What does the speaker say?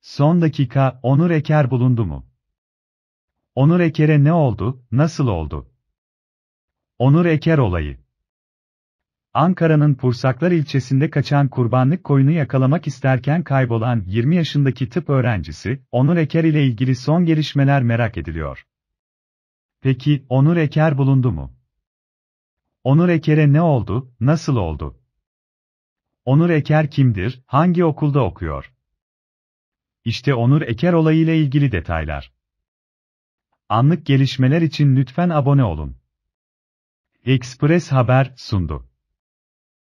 Son dakika Onur Eker bulundu mu? Onur Eker'e ne oldu, nasıl oldu? Onur Eker olayı Ankara'nın Pursaklar ilçesinde kaçan kurbanlık koyunu yakalamak isterken kaybolan 20 yaşındaki tıp öğrencisi, Onur Eker ile ilgili son gelişmeler merak ediliyor. Peki, Onur Eker bulundu mu? Onur Eker'e ne oldu, nasıl oldu? Onur Eker kimdir, hangi okulda okuyor? İşte Onur Eker olayıyla ilgili detaylar. Anlık gelişmeler için lütfen abone olun. Express Haber sundu.